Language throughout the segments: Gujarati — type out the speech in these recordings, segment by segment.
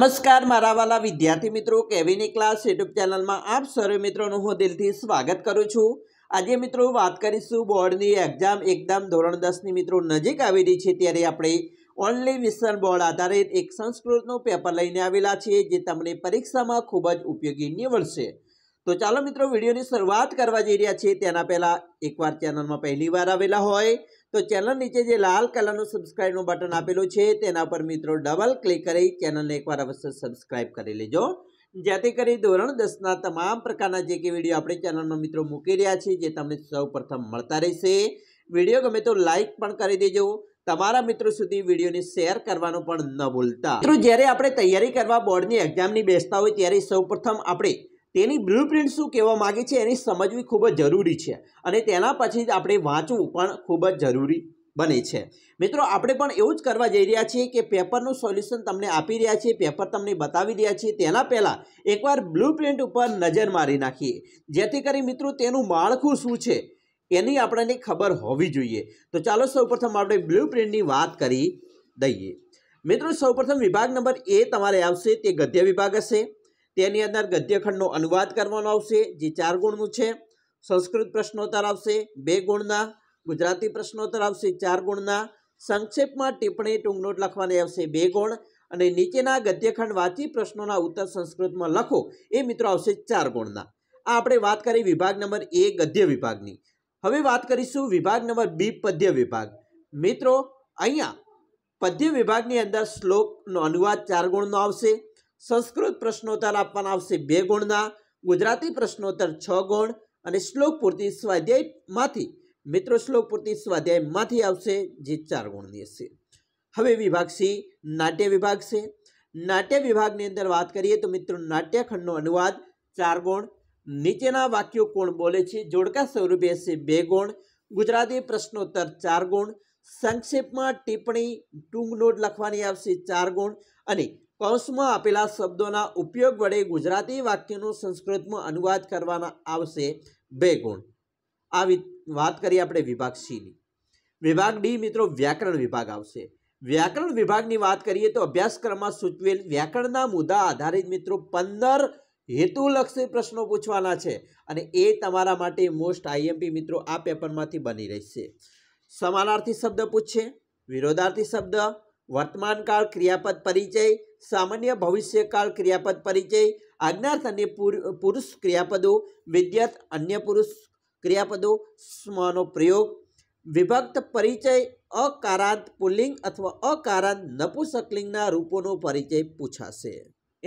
નમસ્કાર મારા વાલા વિદ્યાર્થી મિત્રો કેવીની ક્લાસ યુટ્યુબ ચેનલમાં આપ સર્વે મિત્રોનું હું દિલથી સ્વાગત કરું છું આજે મિત્રો વાત કરીશું બોર્ડની એક્ઝામ એકદમ ધોરણ દસની મિત્રો નજીક આવી રહી છે ત્યારે આપણે ઓનલી વિસન બોર્ડ આધારિત એક સંસ્કૃતનું પેપર લઈને આવેલા છીએ જે તમને પરીક્ષામાં ખૂબ જ ઉપયોગી નીવડશે તો ચાલો મિત્રો વિડીયોની શરૂઆત કરવા જઈ રહ્યા છીએ તેના પહેલાં એકવાર ચેનલમાં પહેલી વાર આવેલા હોય તો ચેનલ નીચે જે લાલ કલરનું સબસ્ક્રાઈબનું બટન આપેલું છે તેના પર મિત્રો ડબલ ક્લિક કરી ચેનલને એકવાર અવશ્ય સબસ્ક્રાઇબ કરી લેજો જેથી કરી ધોરણ દસના તમામ પ્રકારના જે કે વિડીયો આપણે ચેનલમાં મિત્રો મૂકી રહ્યા છીએ જે તમને સૌ મળતા રહેશે વિડીયો ગમે તો લાઇક પણ કરી દેજો તમારા મિત્રો સુધી વિડીયોને શેર કરવાનું પણ ન ભૂલતા મિત્રો જ્યારે આપણે તૈયારી કરવા બોર્ડની એક્ઝામની બેસતા હોય ત્યારે સૌ આપણે તેની બ્લૂ પ્રિન્ટ શું કહેવા માગે છે એની સમજવી ખૂબ જ જરૂરી છે અને તેના પછી જ આપણે વાંચવું પણ ખૂબ જ જરૂરી બને છે મિત્રો આપણે પણ એવું જ કરવા જઈ રહ્યા છીએ કે પેપરનું સોલ્યુશન તમને આપી રહ્યા છીએ પેપર તમને બતાવી રહ્યા છીએ તેના પહેલાં એકવાર બ્લૂ પ્રિન્ટ ઉપર નજર મારી નાખીએ જેથી કરી મિત્રો તેનું માળખું શું છે એની આપણને ખબર હોવી જોઈએ તો ચાલો સૌપ્રથમ આપણે બ્લૂ પ્રિન્ટની વાત કરી દઈએ મિત્રો સૌપ્રથમ વિભાગ નંબર એ તમારે આવશે તે ગદ્ય વિભાગ હશે તેની અંદર ગદ્યખંડનો અનુવાદ કરવાનો આવશે જે ચાર ગુણનું છે સંસ્કૃત પ્રશ્નોત્તર આવશે બે ગુણના ગુજરાતી પ્રશ્નોત્તર આવશે ચાર ગુણના સંક્ષેપમાં ટિપ્પણી ટૂંકનોટ લખવાની આવશે બે ગુણ અને નીચેના ગદ્યખંડ વાંચી પ્રશ્નોના ઉત્તર સંસ્કૃતમાં લખો એ મિત્રો આવશે ચાર ગુણના આ આપણે વાત કરી વિભાગ નંબર એ ગદ્ય વિભાગની હવે વાત કરીશું વિભાગ નંબર બી પદ્ય વિભાગ મિત્રો અહીંયા પદ્ય વિભાગની અંદર શ્લોકનો અનુવાદ ચાર ગુણનો આવશે સંસ્કૃત પ્રશ્નોત્તર આપવાના આવશે બે ગુણના ગુજરાતી પ્રશ્નોત્તર છ ગુણ અને શ્લોક પૂર્તિ સ્વાધ્યાયમાંથી મિત્રો શ્લોક પૂર્તિ સ્વાધ્યાયમાંથી આવશે જે ચાર ગુણની હશે હવે વિભાગ સી નાટ્ય વિભાગ છે નાટ્ય વિભાગની અંદર વાત કરીએ તો મિત્રો નાટ્યખંડનો અનુવાદ ચાર ગુણ નીચેના વાક્યો કોણ બોલે છે જોડકા સ્વરૂપે હશે બે ગુણ ગુજરાતી પ્રશ્નોત્તર ચાર ગુણ સંક્ષેપમાં ટિપ્પણી ટૂંક નોટ લખવાની આવશે ચાર ગુણ અને કૌંસમાં આપેલા શબ્દોના ઉપયોગ વડે ગુજરાતી વાક્યનો સંસ્કૃતમાં અનુવાદ કરવાના આવશે બે ગુણ આ વાત કરીએ આપણે વિભાગ સીની વિભાગ ડી મિત્રો વ્યાકરણ વિભાગ આવશે વ્યાકરણ વિભાગની વાત કરીએ તો અભ્યાસક્રમમાં સૂચવેલ વ્યાકરણના મુદ્દા આધારિત મિત્રો પંદર હેતુલક્ષી પ્રશ્નો પૂછવાના છે અને એ તમારા માટે મોસ્ટ આઈએમપી મિત્રો આ પેપરમાંથી બની રહેશે સમાનાર્થી શબ્દ પૂછશે વિરોધાર્થી શબ્દ વર્તમાનકાળ ક્રિયાપદ પરિચય સામાન્ય ભવિષ્યકાળ ક્રિયાપદ પરિચય આજ્ઞાર્થ અને પુરુષ ક્રિયાપદો વિદ્યાર્થ અન્ય પુરુષ ક્રિયાપદો સ્મનો પ્રયોગ વિભક્ત પરિચય અકારાંત પુલ્લિંગ અથવા અકારાંત નપુસકલિંગના રૂપોનો પરિચય પૂછાશે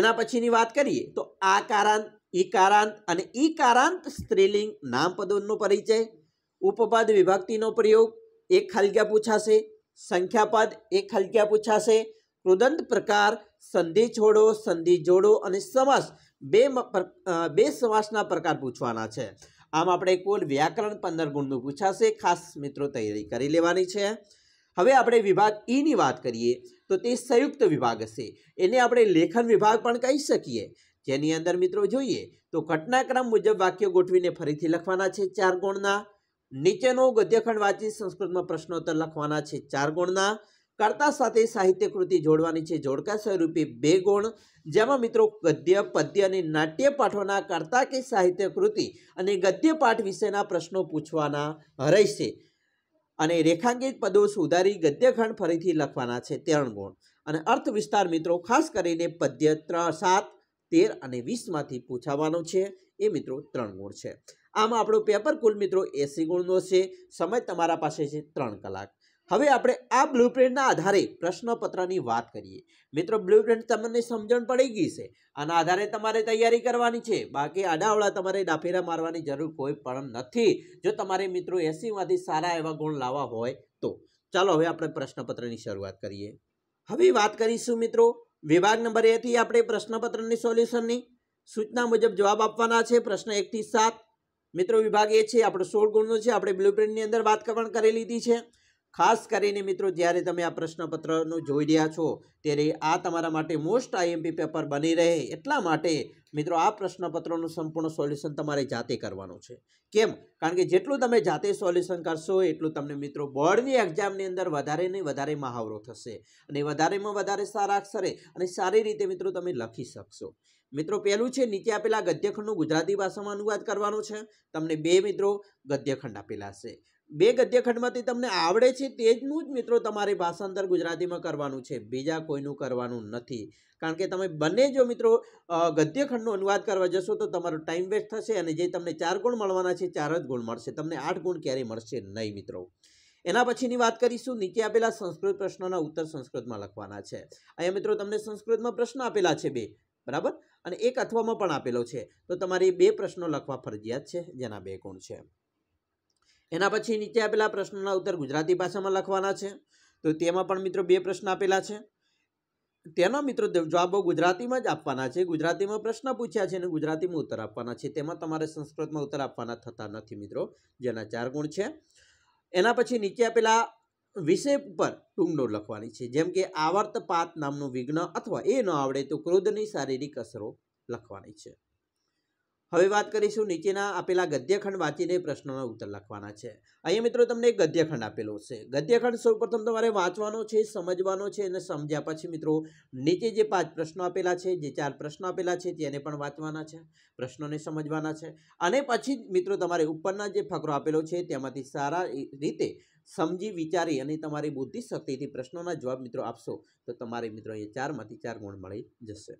એના પછીની વાત કરીએ તો આકારાંત ઈકારાંત અને ઈકારાંત સ્ત્રીલિંગ નામપદોનો પરિચય ઉપપદ વિભક્તિનો પ્રયોગ એક ખાલી જગ્યા પૂછાશે સંખ્યાપદ એક હલક્યા પૂછાશે કૃદંત પ્રકાર સંધિ છોડો સંધિ જોડો અને સમાસ બે બે સમાસના પ્રકાર પૂછવાના છે આમ આપણે કુલ વ્યાકરણ પંદર ગુણનું પૂછાશે ખાસ મિત્રો તૈયારી કરી લેવાની છે હવે આપણે વિભાગ ઈની e વાત કરીએ તો તે સંયુક્ત વિભાગ હશે એને આપણે લેખન વિભાગ પણ કહી શકીએ જેની અંદર મિત્રો જોઈએ તો ઘટનાક્રમ મુજબ વાક્ય ગોઠવીને ફરીથી લખવાના છે ચાર ગુણના નીચેનો ગદ્યખંડ વાંચી સંસ્કૃતમાં પ્રશ્નોત્તર લખવાના છે ચાર ગુણના કર્તા સાથે સાહિત્ય કૃતિ જોડવાની છે જોડકા સ્વરૂપે બે ગુણ જેમાં મિત્રો ગદ્ય પદ્ય અને નાટ્ય પાઠોના કર્તા કે સાહિત્ય કૃતિ અને ગદ્ય પાઠ વિશેના પ્રશ્નો પૂછવાના રહેશે અને રેખાંકિત પદો સુધારી ગદ્યખંડ ફરીથી લખવાના છે ત્રણ ગુણ અને અર્થ વિસ્તાર મિત્રો ખાસ કરીને પદ્ય ત્રણ સાત તેર અને વીસમાંથી પૂછાવાનો છે એ મિત્રો ત્રણ ગુણ છે આમ આપણો પેપર કુલ મિત્રો એસી ગુણનો છે સમય તમારા પાસે છે ત્રણ કલાક હવે આપણે આ બ્લુપ્રિન્ટના આધારે પ્રશ્નપત્રની વાત કરીએ મિત્રો બ્લુપ્રિન્ટ તમને સમજણ પડી ગઈ છે આના આધારે તમારે તૈયારી કરવાની છે બાકી આડાવડા તમારે ડાફેરા મારવાની જરૂર કોઈ પણ નથી જો તમારે મિત્રો એસીમાંથી સારા એવા ગુણ લાવવા હોય તો ચાલો હવે આપણે પ્રશ્નપત્રની શરૂઆત કરીએ હવે વાત કરીશું મિત્રો વિભાગ નંબર એથી આપણે પ્રશ્નપત્રની સોલ્યુશનની સૂચના મુજબ જવાબ આપવાના છે પ્રશ્ન એકથી સાત મિત્રો વિભાગ એ છે આપણો સોળ ગુણનો છે આપણે બ્લુપ્રિન્ટની અંદર વાત પણ કરી લીધી છે ખાસ કરીને મિત્રો જ્યારે તમે આ પ્રશ્નપત્રનું જોઈ રહ્યા છો ત્યારે આ તમારા માટે મોસ્ટ આઈએમપી પેપર બની રહે એટલા માટે મિત્રો આ પ્રશ્નપત્રનું સંપૂર્ણ સોલ્યુશન તમારે જાતે કરવાનું છે કેમ કારણ કે જેટલું તમે જાતે સોલ્યુશન કરશો એટલું તમને મિત્રો બોર્ડની એક્ઝામની અંદર વધારે ને વધારે મહાવરો થશે અને વધારેમાં વધારે સારા અક્ષરે અને સારી રીતે મિત્રો તમે લખી શકશો મિત્રો પહેલું છે નીચે આપેલા ગદ્યખંડનું ગુજરાતી ભાષામાં અનુવાદ કરવાનો છે તમને બે મિત્રો ગદ્યખંડ આપેલા હશે બે ગદ્યખંડમાંથી તમને આવડે છે તેજનું જ મિત્રો તમારે ભાષાંતર ગુજરાતીમાં કરવાનું છે બીજા કોઈનું કરવાનું નથી કારણ કે તમે બંને જો મિત્રો ગદ્યખંડનો અનુવાદ કરવા જશો તો તમારો ટાઈમ વેસ્ટ થશે અને જે તમને ચાર ગુણ મળવાના છે ચાર જ ગુણ મળશે તમને આઠ ગુણ ક્યારેય મળશે નહીં મિત્રો એના પછીની વાત કરીશું નીચે આપેલા સંસ્કૃત પ્રશ્નોના ઉત્તર સંસ્કૃતમાં લખવાના છે અહીંયા મિત્રો તમને સંસ્કૃતમાં પ્રશ્ન આપેલા છે બે બરાબર અને એક અથવામાં પણ આપેલો છે તો તમારે બે પ્રશ્નો લખવા ફરજિયાત છે જેના બે ગુણ છે એના પછી નીચે આપેલા પ્રશ્નોના ઉત્તર ગુજરાતી ભાષામાં લખવાના છે તો તેમાં પણ મિત્રો બે પ્રશ્ન આપેલા છે તેનો મિત્રો જવાબો ગુજરાતીમાં જ આપવાના છે ગુજરાતીમાં પ્રશ્ન પૂછ્યા છે અને ગુજરાતીમાં ઉત્તર આપવાના છે તેમાં તમારે સંસ્કૃતમાં ઉત્તર આપવાના થતા નથી મિત્રો જેના ચાર ગુણ છે એના પછી નીચે આપેલા વિષય ઉપર ટૂંકડો લખવાની છે જેમ કે આવર્તપાત નામનું વિઘ્ન અથવા એ ન આવડે તો ક્રોધની શારીરિક અસરો લખવાની છે હવે વાત કરીશું નીચેના આપેલા ગદ્યખંડ વાંચીને પ્રશ્નોના ઉત્તર લખવાના છે અહીંયા મિત્રો તમને એક ગદ્યખંડ આપેલો છે ગદ્યખંડ સૌપ્રથમ તમારે વાંચવાનો છે સમજવાનો છે અને સમજ્યા પછી મિત્રો નીચે જે પાંચ પ્રશ્નો આપેલા છે જે ચાર પ્રશ્નો આપેલા છે તેને પણ વાંચવાના છે પ્રશ્નોને સમજવાના છે અને પછી મિત્રો તમારે ઉપરના જે ફકરો આપેલો છે તેમાંથી સારા રીતે સમજી વિચારી અને તમારી બુદ્ધિ શક્તિથી પ્રશ્નોના જવાબ મિત્રો આપશો તો તમારે મિત્રો અહીંયા ચારમાંથી ચાર ગુણ મળી જશે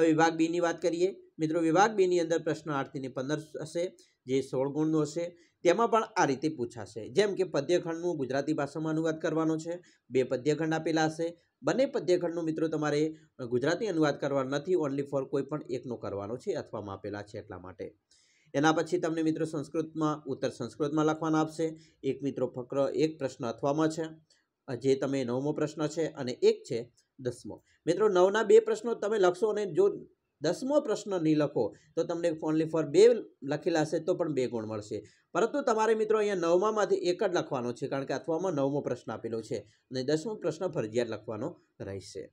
હવે વિભાગ બીની વાત કરીએ મિત્રો વિભાગ બીની અંદર પ્રશ્ન આઠથી પંદર હશે જે સોળ ગુણનો હશે તેમાં પણ આ રીતે પૂછાશે જેમ કે પદ્યખંડનું ગુજરાતી ભાષામાં અનુવાદ કરવાનો છે બે પદ્યખંડ આપેલા હશે બંને પદ્યખંડનું મિત્રો તમારે ગુજરાતી અનુવાદ કરવાનો નથી ઓનલી ફોર કોઈ પણ એકનો કરવાનો છે અથવામાં આપેલા છે એટલા માટે એના પછી તમને મિત્રો સંસ્કૃતમાં ઉત્તર સંસ્કૃતમાં લખવાનો આપશે એક મિત્રો ફક્ર એક પ્રશ્ન અથવામાં છે જે તમે નવમો પ્રશ્ન છે અને એક છે દસમો મિત્રો નવના બે પ્રશ્નો તમે લખશો અને જો દસમો પ્રશ્ન નહીં લખો તો તમને ઓનલી ફોર બે લખેલા હશે તો પણ બે ગુણ મળશે પરંતુ તમારે મિત્રો અહીંયા નવમાંથી એક જ લખવાનો છે કારણ કે અથવામાં નવમો પ્રશ્ન આપેલો છે અને દસમો પ્રશ્ન ફરજિયાત લખવાનો રહેશે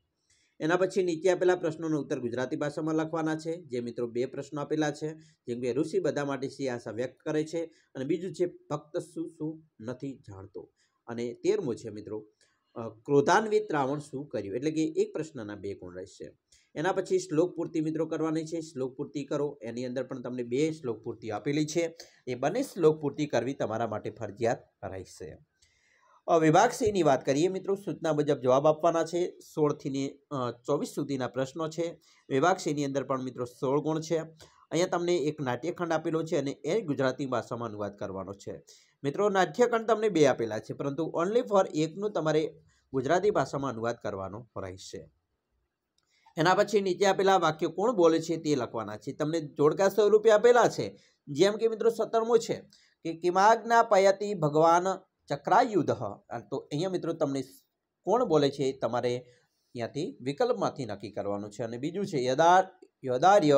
એના પછી નીચે આપેલા પ્રશ્નોનો ઉત્તર ગુજરાતી ભાષામાં લખવાના છે જે મિત્રો બે પ્રશ્નો આપેલા છે જેમ કે ઋષિ બધા માટે સી આશા વ્યક્ત કરે છે અને બીજું છે ભક્ત શું શું નથી જાણતો અને તેરમું છે મિત્રો ક્રોધાન્વિત રાવણ શું કર્યું એટલે કે એક પ્રશ્નના બે ગુણ રહેશે એના પછી શ્લોક પૂર્તિ મિત્રો કરવાની છે શ્લોક પૂર્તિ કરો એની અંદર પણ તમને બે શ્લોક પૂર્તિ આપેલી છે એ બંને શ્લોક પૂર્તિ કરવી તમારા માટે ફરજિયાત રહેશે વિભાગ સીની વાત કરીએ મિત્રો સૂચના મુજબ જવાબ આપવાના છે સોળથી ચોવીસ સુધીના પ્રશ્નો છે વિભાગ સીની અંદર પણ મિત્રો સોળ ગુણ છે અહીંયા તમને એક નાટ્યખંડ આપેલો છે અને એ ગુજરાતી ભાષામાં અનુવાદ કરવાનો છે મિત્રો નાટ્યકણ તમને બે આપેલા છે પરંતુ ઓનલી ફોર એકનું તમારે ગુજરાતી ભાષામાં અનુવાદ કરવાનો રહેશે એના પછી નીચે આપેલા વાક્યો કોણ બોલે છે તે લખવાના છે તમને જોડકા સ્વરૂપે આપેલા છે જેમ કે મિત્રો સત્તરમું છે કે કિમાગના પયતી ભગવાન ચક્રાયુધ તો અહીંયા મિત્રો તમને કોણ બોલે છે તમારે ત્યાંથી વિકલ્પમાંથી નક્કી કરવાનું છે અને બીજું છે યદાર યદાર્ય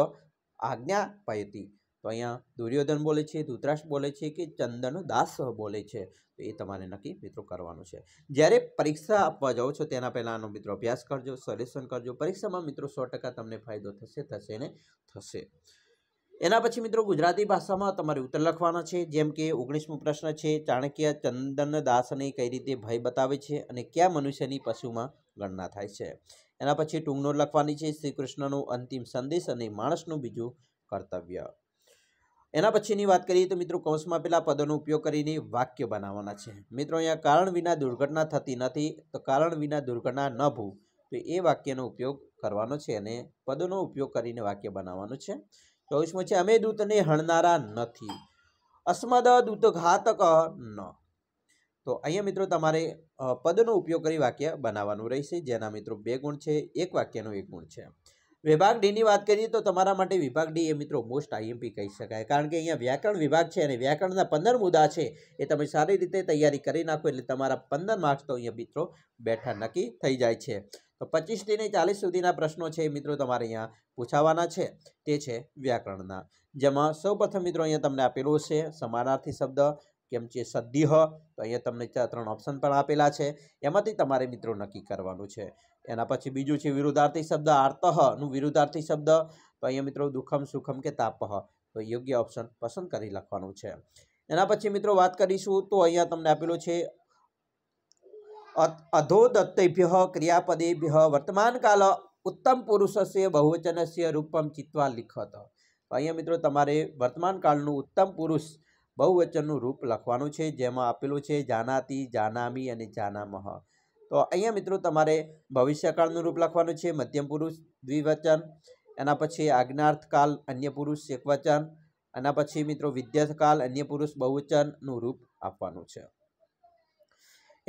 આજ્ઞા પયતી તો અહીંયા દુર્યોધન બોલે છે ધૂતરાશ બોલે છે કે ચંદન દાસ બોલે છે તો એ તમારે નક્કી મિત્રો કરવાનું છે જ્યારે પરીક્ષા આપવા જાઓ છો તેના પહેલાંનો મિત્રો અભ્યાસ કરજો સોલ્યુશન કરજો પરીક્ષામાં મિત્રો સો તમને ફાયદો થશે થશે ને થશે એના પછી મિત્રો ગુજરાતી ભાષામાં તમારે ઉત્તર લખવાના છે જેમ કે ઓગણીસમો પ્રશ્ન છે ચાણક્ય દાસને કઈ રીતે ભય બતાવે છે અને કયા મનુષ્યની પશુમાં ગણના થાય છે એના પછી ટૂંકનો લખવાની છે શ્રી કૃષ્ણનો અંતિમ સંદેશ અને માણસનું બીજું કર્તવ્ય એના પછીની વાત કરીએ તો મિત્રો કૌંસમાં પેલા પદોનો ઉપયોગ કરીને વાક્ય બનાવવાના છે મિત્રો અહીંયા કારણ વિના દુર્ઘટના થતી નથી તો કારણ વિના દુર્ઘટના ન ભૂ તો એ વાક્યનો ઉપયોગ કરવાનો છે અને પદોનો ઉપયોગ કરીને વાક્ય બનાવવાનું છે ચોવીસમો છે અમે દૂતને હણનારા નથી અસ્મદ દૂત ઘાતક ન તો અહીંયા મિત્રો તમારે પદનો ઉપયોગ કરી વાક્ય બનાવવાનું રહેશે જેના મિત્રો બે ગુણ છે એક વાક્યનો એક ગુણ છે વિભાગ ડીની વાત કરીએ તો તમારા માટે વિભાગ ડી એ મિત્રો મોસ્ટ આઈએમપી કહી શકાય કારણ કે અહીંયા વ્યાકરણ વિભાગ છે અને વ્યાકરણના પંદર મુદ્દા છે એ તમે સારી રીતે તૈયારી કરી નાખો એટલે તમારા પંદર માર્ક્સ તો અહીંયા મિત્રો બેઠા નક્કી થઈ જાય છે તો પચીસથી ને ચાલીસ સુધીના પ્રશ્નો છે મિત્રો તમારે અહીંયા પૂછાવાના છે તે છે વ્યાકરણના જેમાં સૌપ્રથમ મિત્રો અહીંયા તમને આપેલો છે સમાનાર્થી શબ્દ કેમ છે સદ્યહ તો અહીંયા તમને ત્રણ ઓપ્શન પણ આપેલા છે એમાંથી તમારે મિત્રો નક્કી કરવાનું છે એના પછી બીજું છે વિરુદ્ધાર્થી શબ્દ આર્તહનું વિરુદ્ધાર્થી શબ્દ તો અહીંયા મિત્રો દુઃખમ સુખમ કે તાપહ તો યોગ્ય ઓપ્શન પસંદ કરી લખવાનું છે એના પછી મિત્રો વાત કરીશું તો અહીંયા તમને આપેલું છે અધોદત્તભ્ય ક્રિયાપદેભ્ય વર્તમાનકાલ ઉત્તમ પુરુષસ્ય બહુવચનસ્ય રૂપમ ચિત્વા લિખત અહીંયા મિત્રો તમારે વર્તમાનકાળનું ઉત્તમ પુરુષ બહુવચનનું રૂપ લખવાનું છે જેમાં આપેલું છે જાનાતી જાનામી અને જાનામહ તો અહીંયા મિત્રો તમારે ભવિષ્યકાળનું રૂપ લખવાનું છે મધ્યમ પુરુષ દ્વિવચન એના પછી આજ્ઞાર્થકાલ અન્ય પુરુષ એકવચન એના પછી મિત્રો વિદ્યાર્થકાલ અન્ય પુરુષ બહુવચનનું રૂપ આપવાનું છે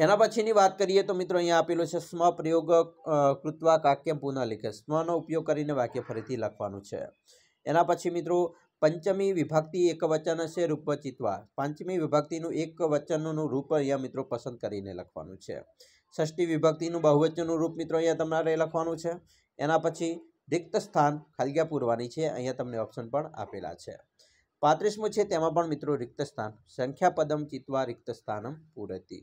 એના પછીની વાત કરીએ તો મિત્રો અહીંયા આપેલું છે સ્મ પ્રયોગ કૃત્વા કાક્યમ પુનઃલિખે સ્મનો ઉપયોગ કરીને વાક્ય ફરીથી લખવાનું છે એના પછી મિત્રો પંચમી વિભક્તિ એક વચન હશે રૂપચિત્વા પંચમી વિભક્તિનું એક વચનનું રૂપ અહીંયા મિત્રો પસંદ કરીને લખવાનું છે ષષ્ઠી વિભક્તિનું બહુવચનનું રૂપ મિત્રો અહીંયા તમારે લખવાનું છે એના પછી રિક્ત સ્થાન ખાલગ્યા પૂરવાની છે અહીંયા તમને ઓપ્શન પણ આપેલા છે પાંત્રીસમું છે તેમાં પણ મિત્રો રિક્ત સ્થાન સંખ્યા પદમ ચિત્વા રિક્ત સ્થાનમ પૂરતી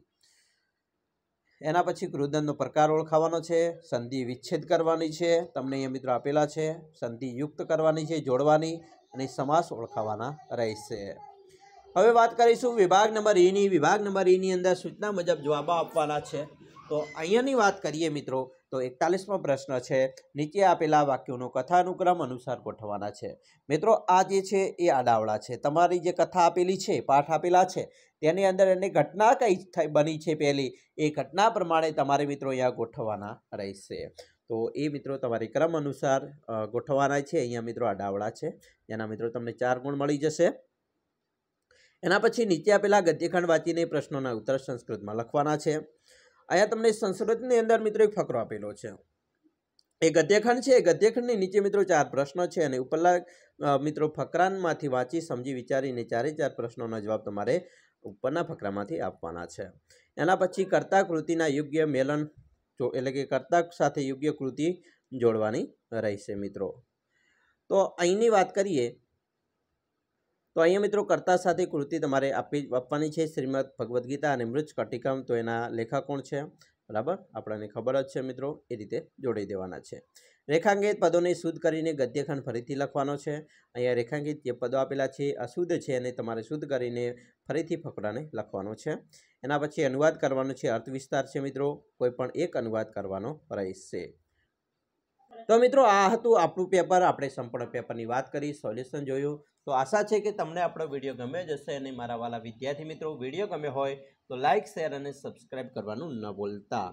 એના પછી કૃદનનો પ્રકાર ઓળખાવાનો છે સંધિ વિચ્છેદ કરવાની છે તમને અહીંયા મિત્રો આપેલા છે સંધિ યુક્ત કરવાની છે જોડવાની અને સમાસ ઓળખાવાના રહેશે હવે વાત કરીશું વિભાગ નંબર ઈની e વિભાગ નંબર ઈની e અંદર સૂચના મુજબ જવાબો આપવાના છે તો અહીંયાની વાત કરીએ મિત્રો તો એકતાલીસમાં પ્રશ્ન છે નીચે આપેલા વાક્યોનો કથાનુક્રમ અનુસાર ગોઠવાના છે મિત્રો આ જે છે એ આડાવડા છે તમારી જે કથા આપેલી છે પાઠ આપેલા છે તેની અંદર એની ઘટના કઈ બની છે પહેલી એ ઘટના પ્રમાણે તમારે મિત્રો અહીંયા ગોઠવવાના રહેશે તો એ મિત્રો તમારી ક્રમ અનુસાર ગોઠવવાના છે અહીંયા મિત્રો આડાવડા છે એના મિત્રો તમને ચાર ગુણ મળી જશે એના પછી નીચે આપેલા ગદ્યખંડ વાંચીને પ્રશ્નોના ઉત્તર સંસ્કૃતમાં લખવાના છે અહીંયા તમને સંસ્કૃતની અંદર મિત્રો એક ફકરો આપેલો છે એ ગદ્યખંડ છે એ ગદ્યખંડની નીચે મિત્રો ચાર પ્રશ્નો છે અને ઉપરલા મિત્રો ફકરાનમાંથી વાંચી સમજી વિચારીને ચારે ચાર પ્રશ્નોના જવાબ તમારે ઉપરના ફકરામાંથી આપવાના છે એના પછી કર્તા કૃતિના યોગ્ય મેલન જો એટલે કે કર્તા સાથે યોગ્ય કૃતિ જોડવાની રહેશે મિત્રો તો અહીંની વાત કરીએ તો અહીંયા મિત્રો કરતા સાથે કૃતિ તમારે આપી આપવાની છે શ્રીમદ ભગવદ્ ગીતા અને મૃત કટિકમ તો એના લેખા કોણ છે બરાબર આપણને ખબર જ છે મિત્રો એ રીતે જોડાઈ દેવાના છે રેખાંકિત પદોને શુદ્ધ કરીને ગદ્યખંડ ફરીથી લખવાનો છે અહીંયા રેખાંકિત જે પદો આપેલા છે અશુદ્ધ છે અને તમારે શુદ્ધ કરીને ફરીથી ફકડાને લખવાનો છે એના પછી અનુવાદ કરવાનો છે અર્થ વિસ્તાર છે મિત્રો કોઈ પણ એક અનુવાદ કરવાનો રહેશે તો મિત્રો આ હતું આપણું પેપર આપણે સંપૂર્ણ પેપરની વાત કરી સોલ્યુશન જોયું તો આશા છે કે તમને આપણો વિડીયો ગમે જ હશે અને મારા વાલા વિદ્યાર્થી મિત્રો વિડીયો ગમે હોય તો લાઇક શેર અને સબસ્ક્રાઈબ કરવાનું ન બોલતા